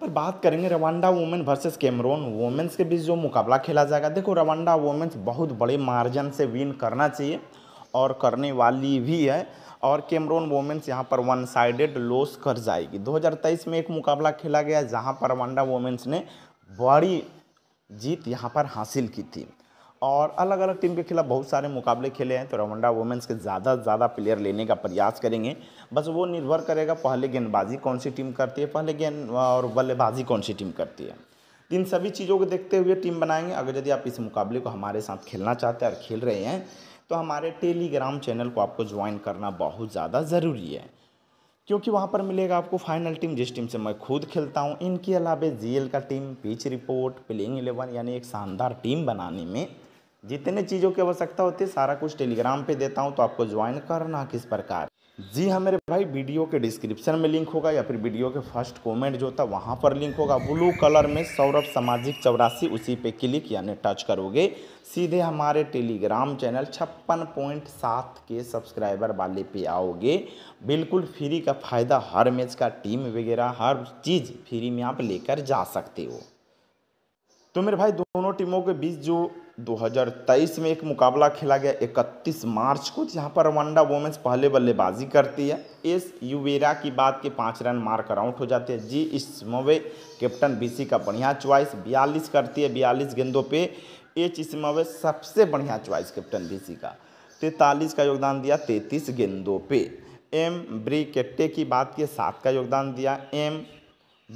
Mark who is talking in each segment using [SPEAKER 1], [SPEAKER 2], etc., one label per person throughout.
[SPEAKER 1] पर बात करेंगे Rwanda women versus Cameroon womens के बीच जो मुकाबला खेला जाएगा देखो रवांडा वुमेन्स बहुत बड़े मार्जिन से विन करना चाहिए और करने वाली भी है और कैमरोन वुमेन्स यहाँ पर वन साइडेड लॉस कर जाएगी 2023 में एक मुकाबला खेला गया जहाँ पर रवांडा वुमेन्स ने बड़ी जीत यहाँ पर हासिल की थी और अलग अलग टीम के खिलाफ बहुत सारे मुकाबले खेले हैं तो रवंडा वुमेंस के ज़्यादा से ज़्यादा प्लेयर लेने का प्रयास करेंगे बस वो निर्भर करेगा पहले गेंदबाजी कौन सी टीम करती है पहले गेंद और बल्लेबाजी कौन सी टीम करती है इन सभी चीज़ों को देखते हुए टीम बनाएंगे अगर यदि आप इस मुकाबले को हमारे साथ खेलना चाहते हैं और खेल रहे हैं तो हमारे टेलीग्राम चैनल को आपको ज्वाइन करना बहुत ज़्यादा ज़रूरी है क्योंकि वहाँ पर मिलेगा आपको फाइनल टीम जिस टीम से मैं खुद खेलता हूँ इनके अलावा जीएल का team pitch report playing eleven यानी एक शानदार टीम बनाने में जितने चीज़ों की आवश्यकता होती है सारा कुछ टेलीग्राम पे देता हूँ तो आपको ज्वाइन करना किस प्रकार जी हाँ मेरे भाई वीडियो के डिस्क्रिप्शन में लिंक होगा या फिर वीडियो के फर्स्ट कमेंट जो होता है वहाँ पर लिंक होगा ब्लू कलर में सौरभ सामाजिक चौरासी उसी पे क्लिक यानी टच करोगे सीधे हमारे टेलीग्राम चैनल छप्पन पॉइंट सात के सब्सक्राइबर वाले पे आओगे बिल्कुल फ्री का फ़ायदा हर मैच का टीम वगैरह हर चीज़ फ्री में आप लेकर जा सकते हो तो मेरे भाई दोनों टीमों के बीच जो 2023 में एक मुकाबला खेला गया 31 मार्च को जहां पर रवांडा वोमेंस पहले बल्लेबाजी करती है एस युवेरा की बात के पाँच रन मारकर आउट हो जाते हैं जी इसमवे कैप्टन बीसी का बढ़िया च्वाइस बयालीस करती है बयालीस गेंदों पे एच इसमवे सबसे बढ़िया चॉइस कैप्टन बीसी का तैतालीस का योगदान दिया तैतीस गेंदों पे एम ब्रिकेटे की बात के सात का योगदान दिया एम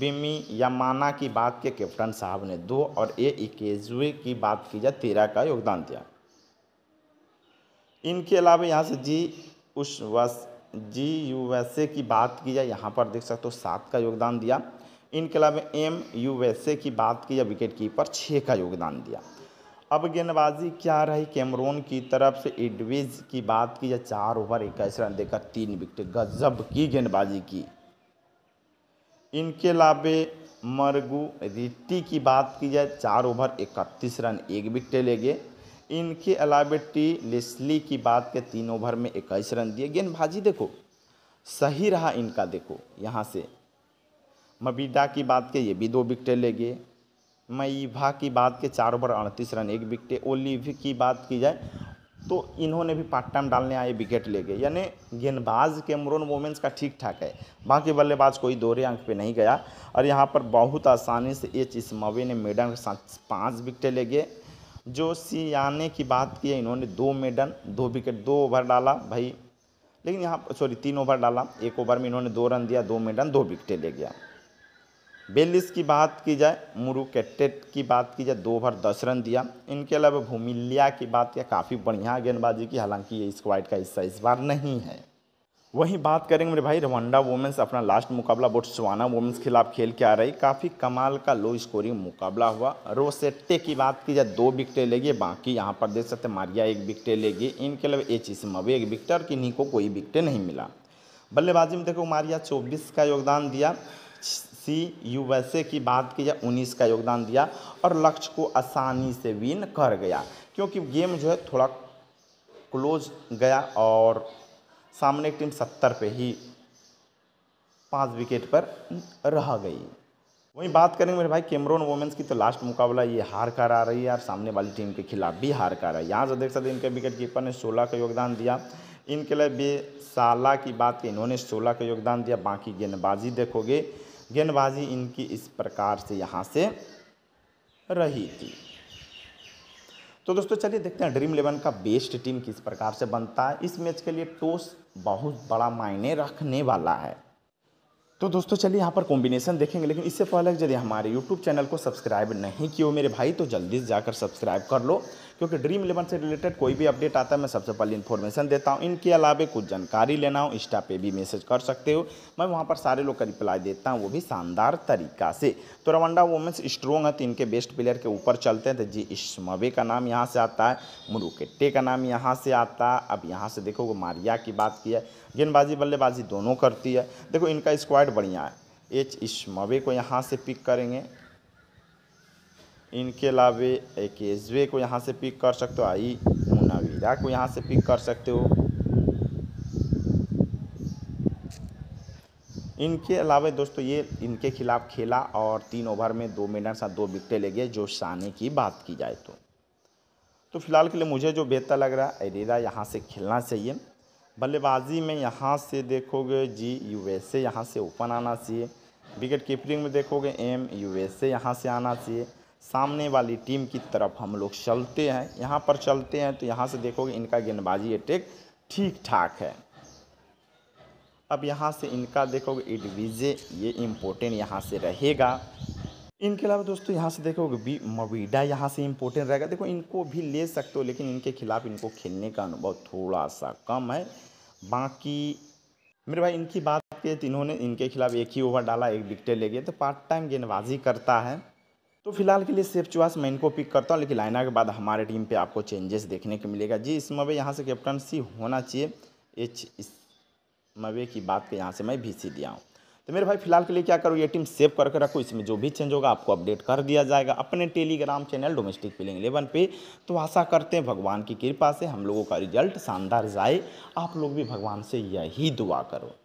[SPEAKER 1] बिमी या माना की बात के कैप्टन साहब ने दो और ए इक्कीसवे की बात की जाए तेरह का योगदान दिया इनके अलावा यहाँ से जी उस वस जी यू एस ए की बात की जाए यहाँ पर देख सकते हो सात का योगदान दिया इनके अलावा एम यू एस ए की बात की जाए विकेट कीपर छः का योगदान दिया अब गेंदबाजी क्या रही कैमरून की तरफ से एडविज की बात की जाए चार ओवर इक्कीस रन देकर तीन विकेट गजब की गेंदबाजी की इनके अलावे मरगु रिट्टी की बात की जाए चार ओवर इकतीस रन एक विकटे ले गए इनके अलावे टी लेस्ली की बात के तीन ओवर में इक्कीस रन दिए गेंदबाजी देखो सही रहा इनका देखो यहाँ से मबीडा की बात के ये भी दो विकटें ले गए मईभा की बात के चार ओवर अड़तीस रन एक विकटे ओलिव की बात की जाए तो इन्होंने भी पार्ट टाइम डालने आए विकेट ले गए यानी गेंदबाज कैमरोन मोमेंट्स का ठीक ठाक है बाकी बल्लेबाज कोई दोहरे अंक पे नहीं गया और यहाँ पर बहुत आसानी से एच इसमवे ने मेडन के साथ पाँच विकेटें ले गए जो सियाने की बात की है इन्होंने दो मेडन दो विकेट दो ओवर डाला भाई लेकिन यहाँ सॉरी तीन ओवर डाला एक ओवर में इन्होंने दो रन दिया दो मेडन दो विकेटें ले गया बेलिस की बात की जाए मुरू कैटेट की बात की जाए दो ओवर दस रन दिया इनके अलावा भूमिल्या की बात किया काफ़ी बढ़िया गेंदबाजी की हालांकि ये स्क्वाइड का हिस्सा इस बार नहीं है वहीं बात करेंगे मेरे भाई रवांडा वुमेंस अपना लास्ट मुकाबला बोट्सवाना वुमेंस खिलाफ खेल के आ रही काफ़ी कमाल का लो स्कोरिंग मुकाबला हुआ रोसेट्टे की बात की जाए दो विकटें लेगी बाकी यहाँ पर देख सकते मारिया एक विकटें लेगी इनके अलावा एच मवे एक विकटर किन्हीं को कोई विकटें नहीं मिला बल्लेबाजी में देखो मारिया चौबीस का योगदान दिया सी यूएसए की बात की जाए उन्नीस का योगदान दिया और लक्ष्य को आसानी से विन कर गया क्योंकि गेम जो है थोड़ा क्लोज गया और सामने की टीम सत्तर पे ही पाँच विकेट पर रह गई वहीं बात करेंगे मेरे भाई कैमरोन वोमेंस की तो लास्ट मुकाबला ये हार कर आ रही है और सामने वाली टीम के खिलाफ भी हार कर रही है यहाँ से देख सकते इनके विकेट कीपर ने सोलह का योगदान दिया इनके लिए बेसाला की बात की इन्होंने सोलह का योगदान दिया बाकी गेंदबाजी देखोगे गेंदबाजी इनकी इस प्रकार से यहाँ से रही थी तो दोस्तों चलिए देखते हैं ड्रीम इलेवन का बेस्ट टीम किस प्रकार से बनता है इस मैच के लिए टॉस बहुत बड़ा मायने रखने वाला है तो दोस्तों चलिए यहाँ पर कॉम्बिनेशन देखेंगे लेकिन इससे पहले यदि हमारे यूट्यूब चैनल को सब्सक्राइब नहीं किए हो मेरे भाई तो जल्दी से जाकर सब्सक्राइब कर लो क्योंकि ड्रीम इलेवन से रिलेटेड कोई भी अपडेट आता है मैं सबसे पहले इन्फॉर्मेशन देता हूँ इनके अलावा कुछ जानकारी लेना हो इंस्टा पे भी मैसेज कर सकते हो मैं वहाँ पर सारे लोग का रिप्लाई देता हूँ वो भी शानदार तरीका से तो रवांडा वोमेंस स्ट्रॉन्ग है तो इनके बेस्ट प्लेयर के ऊपर चलते हैं तो जी इश्मे का नाम यहाँ से आता है मुरुकेट्टे का नाम यहाँ से आता है अब यहाँ से देखो मारिया की बात की है गेंदबाजी बल्लेबाजी दोनों करती है देखो इनका स्क्वाड बढ़िया है एच इसमवे को यहाँ से पिक करेंगे इनके अलावे एक एजवे को यहाँ से पिक कर सकते हो आई मुनावीरा को यहाँ से पिक कर सकते हो इनके अलावा दोस्तों ये इनके खिलाफ खेला और तीन ओवर में दो मिनट साथ दो विकटें ले गए जो शाने की बात की जाए तो तो फिलहाल के लिए मुझे जो बेहतर लग रहा है एरेरा यहाँ से खेलना चाहिए बल्लेबाजी में यहाँ से देखोगे जी यूएसए यहाँ से ओपन आना चाहिए विकेट कीपरिंग में देखोगे एम यूएसए यहाँ से आना चाहिए सामने वाली टीम की तरफ हम लोग चलते हैं यहाँ पर चलते हैं तो यहाँ से देखोगे इनका गेंदबाजी अटैक ठीक ठाक है अब यहाँ से इनका देखोगे इडविजे ये इम्पोर्टेंट यहाँ से रहेगा इनके अलावा दोस्तों यहाँ से देखोगे बी मवीडा यहाँ से इम्पोर्टेंट रहेगा देखो इनको भी ले सकते हो लेकिन इनके खिलाफ इनको खेलने का अनुभव थोड़ा सा कम है बाकी मेरे भाई इनकी बात की तो इन्होंने इनके खिलाफ एक ही ओवर डाला एक विकटे ले गए तो पार्ट टाइम गेंदबाजी करता है तो फिलहाल के लिए सेफ चुआस मैं इनको पिक करता हूँ लेकिन लाइना के बाद हमारे टीम पे आपको चेंजेस देखने को मिलेगा जी इस मवे यहाँ से कैप्टनसी होना चाहिए एच इस मवे की बात के यहाँ से मैं भी सी दिया हूँ तो मेरे भाई फिलहाल के लिए क्या करो ये टीम सेव करके रखो इसमें जो भी चेंज होगा आपको अपडेट कर दिया जाएगा अपने Telegram channel domestic playing eleven पे तो आशा करते हैं भगवान की कृपा से हम लोगों का रिजल्ट शानदार जाए आप लोग भी भगवान से यही दुआ करो